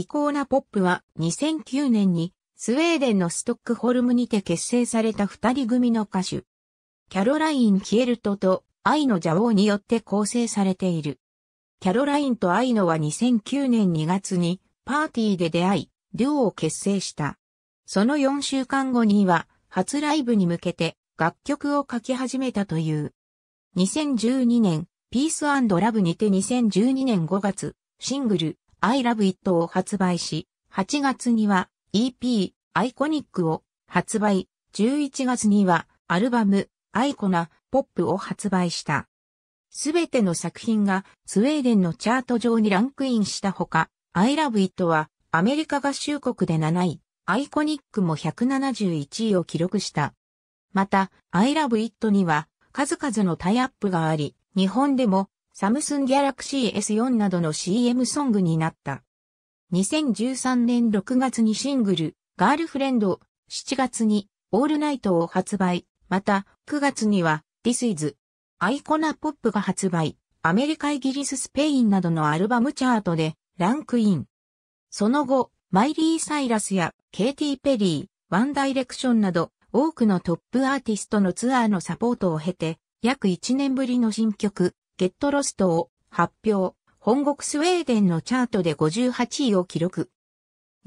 イコーナポップは2009年にスウェーデンのストックホルムにて結成された二人組の歌手。キャロライン・キエルトと愛の邪王によって構成されている。キャロラインと愛のは2009年2月にパーティーで出会い、デュオを結成した。その4週間後には初ライブに向けて楽曲を書き始めたという。2012年、ピースラブにて2012年5月、シングル、I Love It を発売し、8月には EP アイコニックを発売、11月にはアルバムアイコナポップを発売した。すべての作品がスウェーデンのチャート上にランクインしたほか、I Love It はアメリカ合衆国で7位、アイコニックも171位を記録した。また、I Love It には数々のタイアップがあり、日本でもサムスンギャラクシー S4 などの CM ソングになった。2013年6月にシングル、ガールフレンド、7月に、オールナイトを発売、また、9月には、This is、アイコナポップが発売、アメリカイギリススペインなどのアルバムチャートで、ランクイン。その後、マイリー・サイラスや、ケイティ・ペリー、ワンダイレクションなど、多くのトップアーティストのツアーのサポートを経て、約1年ぶりの新曲、ゲットロストを発表、本国スウェーデンのチャートで58位を記録。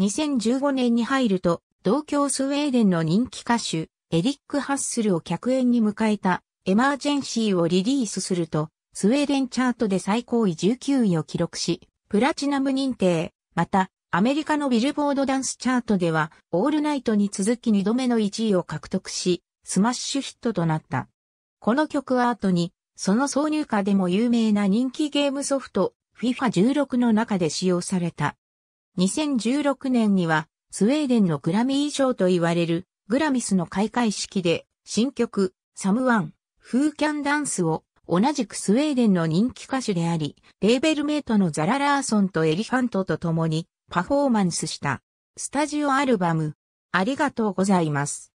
2015年に入ると、同郷スウェーデンの人気歌手、エリック・ハッスルを客演に迎えた、エマージェンシーをリリースすると、スウェーデンチャートで最高位19位を記録し、プラチナム認定、また、アメリカのビルボードダンスチャートでは、オールナイトに続き2度目の1位を獲得し、スマッシュヒットとなった。この曲は後に、その挿入歌でも有名な人気ゲームソフト FIFA16 の中で使用された。2016年にはスウェーデンのグラミー賞と言われるグラミスの開会式で新曲サムワン、フーキャンダンスを同じくスウェーデンの人気歌手であり、レーベルメイトのザラ・ラーソンとエリファントと共にパフォーマンスしたスタジオアルバムありがとうございます。